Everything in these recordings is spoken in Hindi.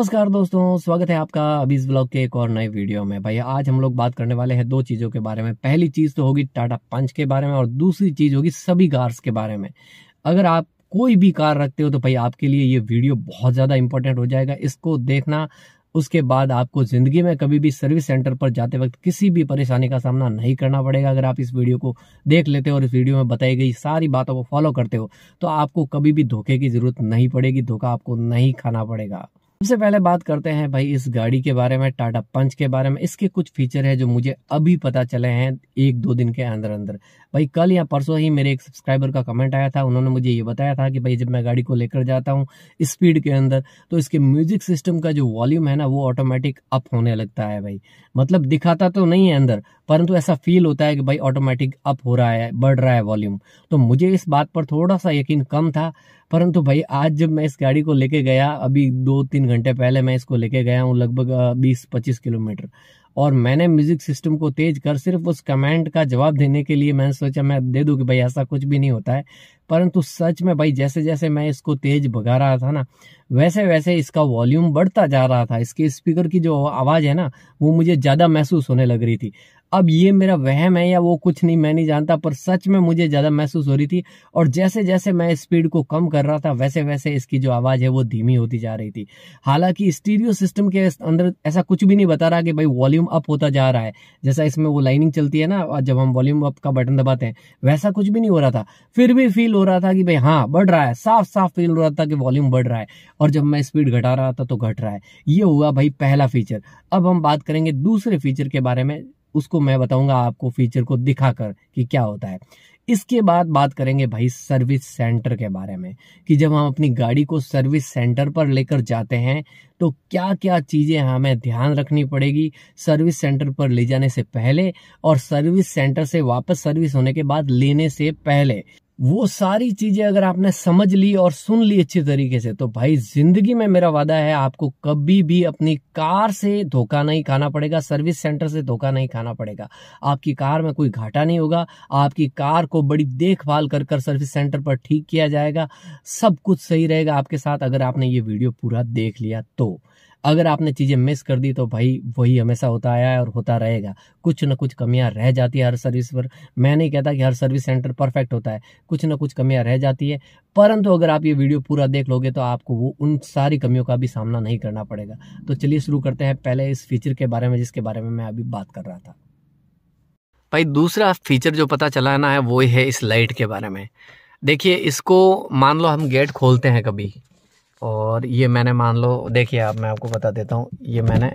नमस्कार दोस्तों स्वागत है आपका अभी इस ब्लॉग के एक और नए वीडियो में भाई आज हम लोग बात करने वाले हैं दो चीज़ों के बारे में पहली चीज़ तो होगी टाटा पंच के बारे में और दूसरी चीज़ होगी सभी कार्स के बारे में अगर आप कोई भी कार रखते हो तो भाई आपके लिए ये वीडियो बहुत ज़्यादा इंपॉर्टेंट हो जाएगा इसको देखना उसके बाद आपको ज़िंदगी में कभी भी सर्विस सेंटर पर जाते वक्त किसी भी परेशानी का सामना नहीं करना पड़ेगा अगर आप इस वीडियो को देख लेते हो और इस वीडियो में बताई गई सारी बातों को फॉलो करते हो तो आपको कभी भी धोखे की ज़रूरत नहीं पड़ेगी धोखा आपको नहीं खाना पड़ेगा सबसे पहले बात करते हैं भाई इस गाड़ी के बारे में टाटा पंच के बारे में इसके कुछ फीचर है जो मुझे अभी पता चले हैं एक दो दिन के अंदर अंदर भाई कल या परसों ही मेरे एक सब्सक्राइबर का कमेंट आया था उन्होंने मुझे ये बताया था कि भाई जब मैं गाड़ी को लेकर जाता हूँ स्पीड के अंदर तो इसके म्यूजिक सिस्टम का जो वॉल्यूम है ना वो ऑटोमेटिक अप होने लगता है भाई मतलब दिखाता तो नहीं है अंदर परंतु ऐसा फील होता है कि भाई ऑटोमेटिक अप हो रहा है बढ़ रहा है वॉल्यूम तो मुझे इस बात पर थोड़ा सा यकीन कम था परंतु भाई आज जब मैं इस गाड़ी को लेके गया अभी दो तीन घंटे पहले मैं इसको लेके गया हूँ लगभग बीस पच्चीस किलोमीटर और मैंने म्यूजिक सिस्टम को तेज कर सिर्फ उस कमेंट का जवाब देने के लिए मैंने सोचा मैं दे दूँ कि भाई ऐसा कुछ भी नहीं होता है परंतु सच में भाई जैसे जैसे मैं इसको तेज भगा रहा था ना वैसे वैसे इसका वॉल्यूम बढ़ता जा रहा था इसके स्पीकर की जो आवाज़ है ना वो मुझे ज़्यादा महसूस होने लग रही थी अब ये मेरा वहम है या वो कुछ नहीं मैं नहीं जानता पर सच में मुझे ज़्यादा महसूस हो रही थी और जैसे जैसे मैं स्पीड को कम कर रहा था वैसे वैसे इसकी जो आवाज़ है वो धीमी होती जा रही थी हालांकि स्टीरियो सिस्टम के अंदर ऐसा कुछ भी नहीं बता रहा कि भाई वॉल्यूम अप होता जा रहा है जैसा इसमें वो लाइनिंग चलती है ना जब हम वॉल्यूम अप का बटन दबाते हैं वैसा कुछ भी नहीं हो रहा था फिर भी फील हो रहा था कि भाई हाँ बढ़ रहा है साफ साफ फील हो रहा था कि वॉल्यूम बढ़ रहा है और जब मैं स्पीड घटा रहा था तो घट रहा है ये हुआ भाई पहला फीचर अब हम बात करेंगे दूसरे फीचर के बारे में उसको मैं बताऊंगा आपको फीचर को दिखाकर कि क्या होता है इसके बाद बात करेंगे भाई सर्विस सेंटर के बारे में कि जब हम अपनी गाड़ी को सर्विस सेंटर पर लेकर जाते हैं तो क्या क्या चीज़ें हमें ध्यान रखनी पड़ेगी सर्विस सेंटर पर ले जाने से पहले और सर्विस सेंटर से वापस सर्विस होने के बाद लेने से पहले वो सारी चीजें अगर आपने समझ ली और सुन ली अच्छी तरीके से तो भाई जिंदगी में मेरा वादा है आपको कभी भी अपनी कार से धोखा नहीं खाना पड़ेगा सर्विस सेंटर से धोखा नहीं खाना पड़ेगा आपकी कार में कोई घाटा नहीं होगा आपकी कार को बड़ी देखभाल कर कर सर्विस सेंटर पर ठीक किया जाएगा सब कुछ सही रहेगा आपके साथ अगर आपने ये वीडियो पूरा देख लिया तो अगर आपने चीज़ें मिस कर दी तो भाई वही हमेशा होता आया है और होता रहेगा कुछ ना कुछ कमियां रह जाती है हर सर्विस पर मैं नहीं कहता कि हर सर्विस सेंटर परफेक्ट होता है कुछ ना कुछ कमियां रह जाती है परंतु अगर आप ये वीडियो पूरा देख लोगे तो आपको वो उन सारी कमियों का भी सामना नहीं करना पड़ेगा तो चलिए शुरू करते हैं पहले इस फीचर के बारे में जिसके बारे में मैं अभी बात कर रहा था भाई दूसरा फीचर जो पता चलाना है वो है इस लाइट के बारे में देखिए इसको मान लो हम गेट खोलते हैं कभी और ये मैंने मान लो देखिए आप मैं आपको बता देता हूँ ये मैंने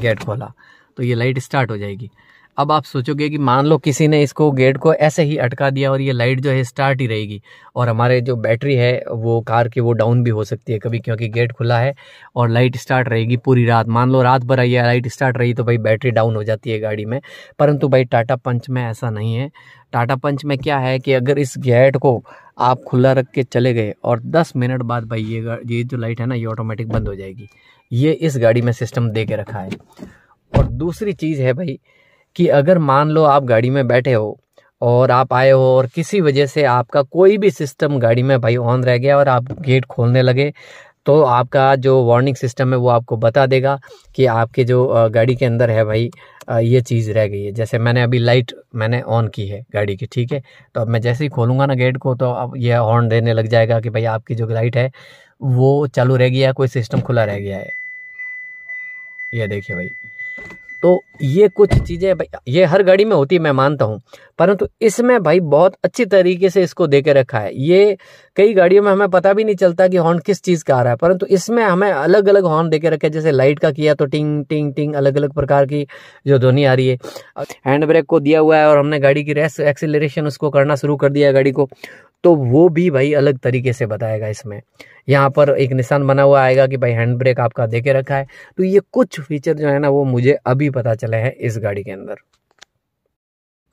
गेट खोला तो ये लाइट स्टार्ट हो जाएगी अब आप सोचोगे कि मान लो किसी ने इसको गेट को ऐसे ही अटका दिया और ये लाइट जो है स्टार्ट ही रहेगी और हमारे जो बैटरी है वो कार की वो डाउन भी हो सकती है कभी क्योंकि गेट खुला है और लाइट स्टार्ट रहेगी पूरी रात मान लो रात भर ये लाइट स्टार्ट रही तो भाई बैटरी डाउन हो जाती है गाड़ी में परंतु भाई टाटा पंच में ऐसा नहीं है टाटा पंच में क्या है कि अगर इस गेट को आप खुला रख के चले गए और 10 मिनट बाद भाई ये ये जो लाइट है ना ये ऑटोमेटिक बंद हो जाएगी ये इस गाड़ी में सिस्टम दे के रखा है और दूसरी चीज़ है भाई कि अगर मान लो आप गाड़ी में बैठे हो और आप आए हो और किसी वजह से आपका कोई भी सिस्टम गाड़ी में भाई ऑन रह गया और आप गेट खोलने लगे तो आपका जो वार्निंग सिस्टम है वो आपको बता देगा कि आपके जो गाड़ी के अंदर है भाई ये चीज़ रह गई है जैसे मैंने अभी लाइट मैंने ऑन की है गाड़ी की ठीक है तो अब मैं जैसे ही खोलूँगा ना गेट को तो अब यह हॉर्न देने लग जाएगा कि भाई आपकी जो लाइट है वो चालू रह गया है कोई सिस्टम खुला रह गया है ये देखिए भाई तो ये कुछ चीज़ें भाई ये हर गाड़ी में होती है मैं मानता हूँ परंतु इसमें भाई बहुत अच्छी तरीके से इसको दे के रखा है ये कई गाड़ियों में हमें पता भी नहीं चलता कि हॉर्न किस चीज़ का आ रहा है परंतु इसमें हमें अलग अलग हॉर्न दे के रखे जैसे लाइट का किया तो टिंग टिंग टिंग अलग अलग प्रकार की जो ध्वनि आ रही है हैंड ब्रेक को दिया हुआ है और हमने गाड़ी की रेस एक्सीलरेशन उसको करना शुरू कर दिया है गाड़ी को तो वो भी भाई अलग तरीके से बताएगा इसमें यहाँ पर एक निशान बना हुआ आएगा कि भाई हैंड ब्रेक आपका दे रखा है तो ये कुछ फीचर जो है ना वो मुझे अभी पता चले हैं इस गाड़ी के अंदर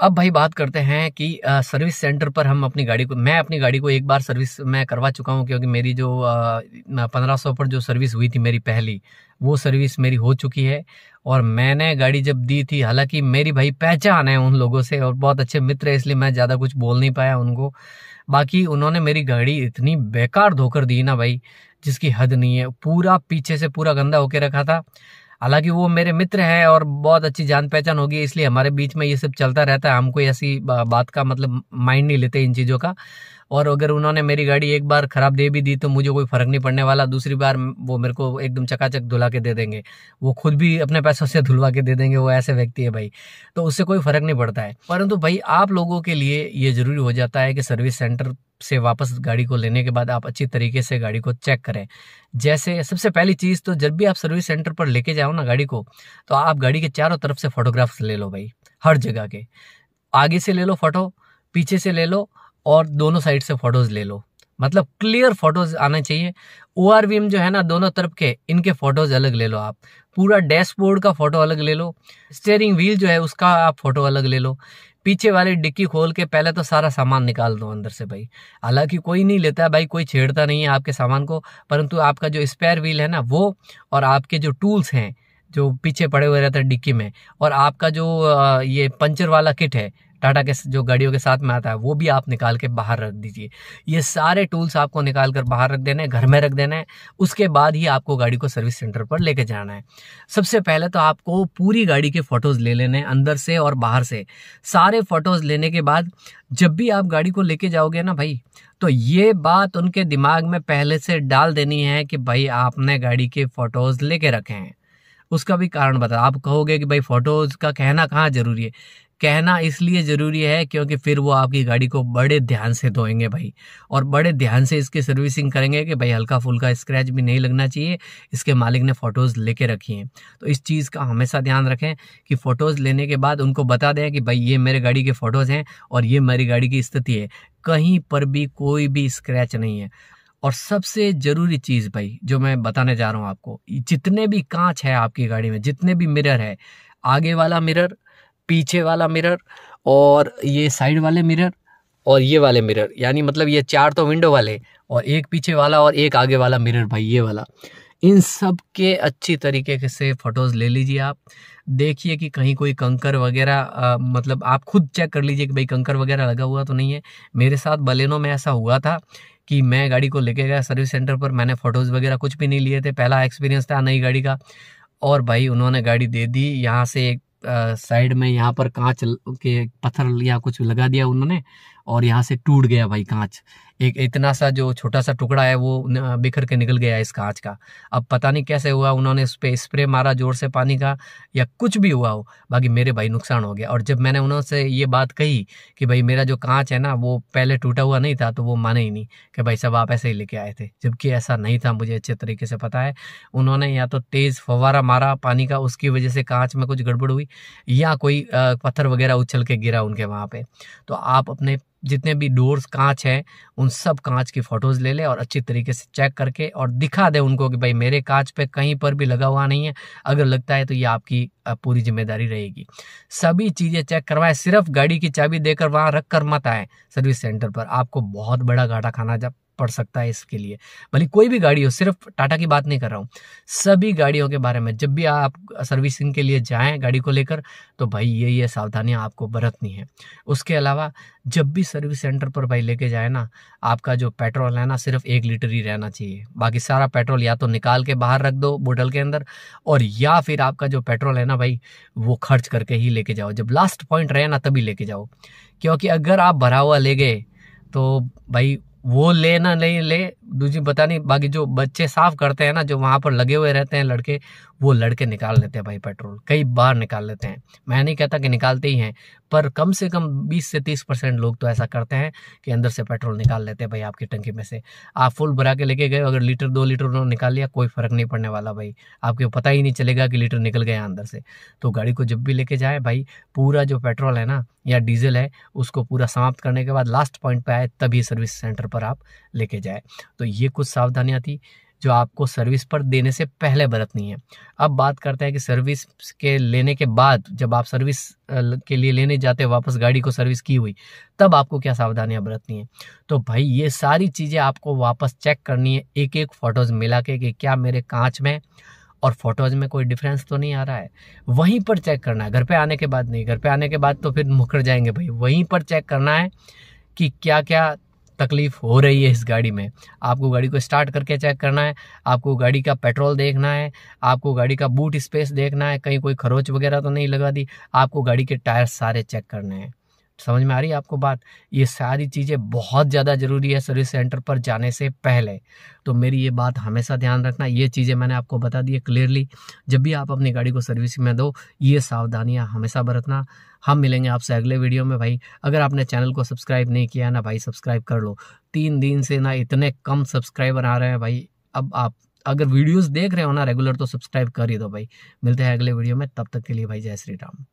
अब भाई बात करते हैं कि सर्विस सेंटर पर हम अपनी गाड़ी को मैं अपनी गाड़ी को एक बार सर्विस मैं करवा चुका हूँ क्योंकि मेरी जो पंद्रह सौ पर जो सर्विस हुई थी मेरी पहली वो सर्विस मेरी हो चुकी है और मैंने गाड़ी जब दी थी हालांकि मेरी भाई पहचान है उन लोगों से और बहुत अच्छे मित्र है इसलिए मैं ज़्यादा कुछ बोल नहीं पाया उनको बाकी उन्होंने मेरी गाड़ी इतनी बेकार धोकर दी ना भाई जिसकी हद नहीं है पूरा पीछे से पूरा गंदा होके रखा था हालांकि वो मेरे मित्र हैं और बहुत अच्छी जान पहचान होगी इसलिए हमारे बीच में ये सब चलता रहता है हम कोई ऐसी बात का मतलब माइंड नहीं लेते इन चीज़ों का और अगर उन्होंने मेरी गाड़ी एक बार ख़राब दे भी दी तो मुझे कोई फ़र्क नहीं पड़ने वाला दूसरी बार वो मेरे को एकदम चकाचक धुला के दे देंगे वो खुद भी अपने पैसों से धुलवा के दे देंगे वो ऐसे व्यक्ति है भाई तो उससे कोई फ़र्क नहीं पड़ता है परंतु भाई आप लोगों के लिए ये ज़रूरी हो जाता है कि सर्विस सेंटर से वापस गाड़ी को लेने के बाद आप अच्छी तरीके से गाड़ी को चेक करें जैसे सबसे पहली चीज़ तो जब भी आप सर्विस सेंटर पर लेके जाओ ना गाड़ी को तो आप गाड़ी के चारों तरफ से फोटोग्राफ्स ले लो भाई हर जगह के आगे से ले लो फोटो पीछे से ले लो और दोनों साइड से फोटोज़ ले लो मतलब क्लियर फोटोज़ आने चाहिए ओ आर जो है ना दोनों तरफ के इनके फ़ोटोज़ अलग ले लो आप पूरा डैशबोर्ड का फ़ोटो अलग ले लो स्टेयरिंग व्हील जो है उसका आप फ़ोटो अलग ले लो पीछे वाली डिक्की खोल के पहले तो सारा सामान निकाल दो अंदर से भाई हालांकि कोई नहीं लेता है भाई कोई छेड़ता नहीं है आपके सामान को परंतु आपका जो स्पेयर व्हील है ना वो और आपके जो टूल्स हैं जो पीछे पड़े हुए रहते हैं डिक्की में और आपका जो ये पंचर वाला किट है टाटा के जो गाड़ियों के साथ में आता है वो भी आप निकाल के बाहर रख दीजिए ये सारे टूल्स आपको निकाल कर बाहर रख देना है घर में रख देना है उसके बाद ही आपको गाड़ी को सर्विस सेंटर पर लेके जाना है सबसे पहले तो आपको पूरी गाड़ी के फ़ोटोज़ ले लेने अंदर से और बाहर से सारे फ़ोटोज़ लेने के बाद जब भी आप गाड़ी को लेके जाओगे ना भाई तो ये बात उनके दिमाग में पहले से डाल देनी है कि भाई आपने गाड़ी के फ़ोटोज़ लेके रखे हैं उसका भी कारण बता आप कहोगे कि भाई फोटोज़ का कहना कहाँ ज़रूरी है कहना इसलिए ज़रूरी है क्योंकि फिर वो आपकी गाड़ी को बड़े ध्यान से धोएंगे भाई और बड़े ध्यान से इसकी सर्विसिंग करेंगे कि भाई हल्का फुल्का स्क्रैच भी नहीं लगना चाहिए इसके मालिक ने फ़ोटोज़ लेके रखी हैं तो इस चीज़ का हमेशा ध्यान रखें कि फ़ोटोज़ लेने के बाद उनको बता दें कि भाई ये मेरे गाड़ी के फ़ोटोज़ हैं और ये मेरी गाड़ी की स्थिति है कहीं पर भी कोई भी स्क्रैच नहीं है और सबसे ज़रूरी चीज़ भाई जो मैं बताने जा रहा हूँ आपको जितने भी कांच है आपकी गाड़ी में जितने भी मिरर है आगे वाला मिरर पीछे वाला मिरर और ये साइड वाले मिरर और ये वाले मिरर यानी मतलब ये चार तो विंडो वाले और एक पीछे वाला और एक आगे वाला मिरर भाई ये वाला इन सब के अच्छी तरीके से फ़ोटोज़ ले लीजिए आप देखिए कि कहीं कोई कंकर वगैरह मतलब आप खुद चेक कर लीजिए कि भाई कंकर वगैरह लगा हुआ तो नहीं है मेरे साथ बलेनों में ऐसा हुआ था कि मैं गाड़ी को लेके गया सर्विस सेंटर पर मैंने फ़ोटोज़ वगैरह कुछ भी नहीं लिए थे पहला एक्सपीरियंस था नई गाड़ी का और भाई उन्होंने गाड़ी दे दी यहाँ से एक साइड में यहाँ पर कांच के पत्थर या कुछ लगा दिया उन्होंने और यहाँ से टूट गया भाई कांच एक इतना सा जो छोटा सा टुकड़ा है वो बिखर के निकल गया इस कांच का अब पता नहीं कैसे हुआ उन्होंने उस पर स्प्रे मारा जोर से पानी का या कुछ भी हुआ हो बाकी मेरे भाई नुकसान हो गया और जब मैंने उन्होंने ये बात कही कि भाई मेरा जो कांच है ना वो पहले टूटा हुआ नहीं था तो वो माने ही नहीं कि भाई साहब आप ऐसे ही लेके आए थे जबकि ऐसा नहीं था मुझे अच्छे तरीके से पता है उन्होंने या तो तेज़ फवारा मारा पानी का उसकी वजह से कांच में कुछ गड़बड़ हुई या कोई पत्थर वगैरह उछल के गिरा उनके वहाँ पे तो आप अपने जितने भी डोर्स कांच हैं उन सब कांच की फ़ोटोज़ ले ले और अच्छी तरीके से चेक करके और दिखा दे उनको कि भाई मेरे कांच पे कहीं पर भी लगा हुआ नहीं है अगर लगता है तो ये आपकी पूरी जिम्मेदारी रहेगी सभी चीज़ें चेक करवाए सिर्फ गाड़ी की चाबी देकर वहाँ रख कर मत आए सर्विस सेंटर पर आपको बहुत बड़ा घाटा खाना जब पड़ सकता है इसके लिए भले कोई भी गाड़ी हो सिर्फ टाटा की बात नहीं कर रहा हूँ सभी गाड़ियों के बारे में जब भी आप सर्विसिंग के लिए जाएं गाड़ी को लेकर तो भाई ये ये सावधानियाँ आपको बरतनी है उसके अलावा जब भी सर्विस सेंटर पर भाई लेके जाए ना आपका जो पेट्रोल है ना सिर्फ एक लीटर ही रहना चाहिए बाकी सारा पेट्रोल या तो निकाल के बाहर रख दो बोटल के अंदर और या फिर आपका जो पेट्रोल है ना भाई वो खर्च करके ही लेके जाओ जब लास्ट पॉइंट रहे ना तभी लेके जाओ क्योंकि अगर आप भरा हुआ ले गए तो भाई वो ले ना नहीं ले दूसरी पता नहीं बाकी जो बच्चे साफ करते हैं ना जो वहाँ पर लगे हुए रहते हैं लड़के वो लड़के निकाल लेते हैं भाई पेट्रोल कई बार निकाल लेते हैं मैं नहीं कहता कि निकालते ही हैं पर कम से कम 20 से 30 परसेंट लोग तो ऐसा करते हैं कि अंदर से पेट्रोल निकाल लेते हैं भाई आपकी टंकी में से आप फुल भरा के लेके गए अगर लीटर दो लीटर उन्होंने निकाल लिया कोई फ़र्क नहीं पड़ने वाला भाई आपको पता ही नहीं चलेगा कि लीटर निकल गया अंदर से तो गाड़ी को जब भी लेके जाए भाई पूरा जो पेट्रोल है ना या डीजल है उसको पूरा समाप्त करने के बाद लास्ट पॉइंट पर आए तभी सर्विस सेंटर पर आप लेके जाए तो ये कुछ सावधानियाँ थी जो आपको सर्विस पर देने से पहले बरतनी है अब बात करते हैं कि सर्विस के लेने के बाद जब आप सर्विस के लिए लेने जाते हैं वापस गाड़ी को सर्विस की हुई तब आपको क्या सावधानियां बरतनी है तो भाई ये सारी चीज़ें आपको वापस चेक करनी है एक एक फ़ोटोज़ मिला के कि क्या मेरे कांच में और फोटोज में कोई डिफरेंस तो नहीं आ रहा है वहीं पर चेक करना है घर पे आने के बाद नहीं घर पे आने के बाद तो फिर मुकर जाएंगे भाई वहीं पर चेक करना है कि क्या क्या तकलीफ़ हो रही है इस गाड़ी में आपको गाड़ी को स्टार्ट करके चेक करना है आपको गाड़ी का पेट्रोल देखना है आपको गाड़ी का बूट स्पेस देखना है कहीं कोई खरोच वगैरह तो नहीं लगा दी आपको गाड़ी के टायर सारे चेक करने हैं समझ में आ रही है आपको बात ये सारी चीज़ें बहुत ज़्यादा ज़रूरी है सर्विस सेंटर पर जाने से पहले तो मेरी ये बात हमेशा ध्यान रखना ये चीज़ें मैंने आपको बता दी है क्लियरली जब भी आप अपनी गाड़ी को सर्विस में दो ये सावधानियाँ हमेशा बरतना हम मिलेंगे आपसे अगले वीडियो में भाई अगर आपने चैनल को सब्सक्राइब नहीं किया ना भाई सब्सक्राइब कर लो तीन दिन से ना इतने कम सब्सक्राइबर आ रहे हैं भाई अब आप अगर वीडियोज़ देख रहे हो ना रेगुलर तो सब्सक्राइब कर ही दो भाई मिलते हैं अगले वीडियो में तब तक के लिए भाई जय श्री राम